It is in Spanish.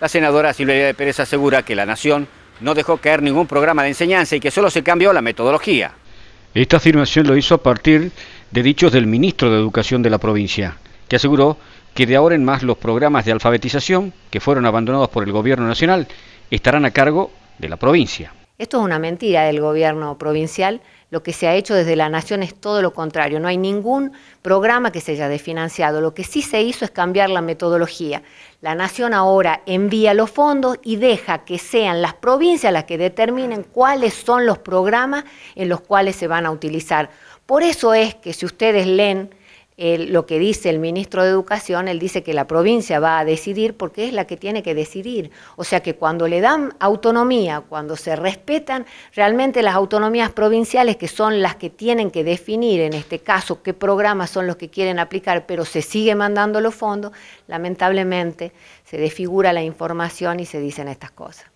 La senadora Silvia de Pérez asegura que la Nación no dejó caer ningún programa de enseñanza y que solo se cambió la metodología. Esta afirmación lo hizo a partir de dichos del ministro de Educación de la provincia, que aseguró que de ahora en más los programas de alfabetización que fueron abandonados por el gobierno nacional estarán a cargo de la provincia. Esto es una mentira del gobierno provincial. Lo que se ha hecho desde la Nación es todo lo contrario. No hay ningún programa que se haya desfinanciado. Lo que sí se hizo es cambiar la metodología. La Nación ahora envía los fondos y deja que sean las provincias las que determinen cuáles son los programas en los cuales se van a utilizar. Por eso es que si ustedes leen lo que dice el ministro de Educación, él dice que la provincia va a decidir porque es la que tiene que decidir. O sea que cuando le dan autonomía, cuando se respetan realmente las autonomías provinciales, que son las que tienen que definir en este caso qué programas son los que quieren aplicar, pero se sigue mandando los fondos, lamentablemente se desfigura la información y se dicen estas cosas.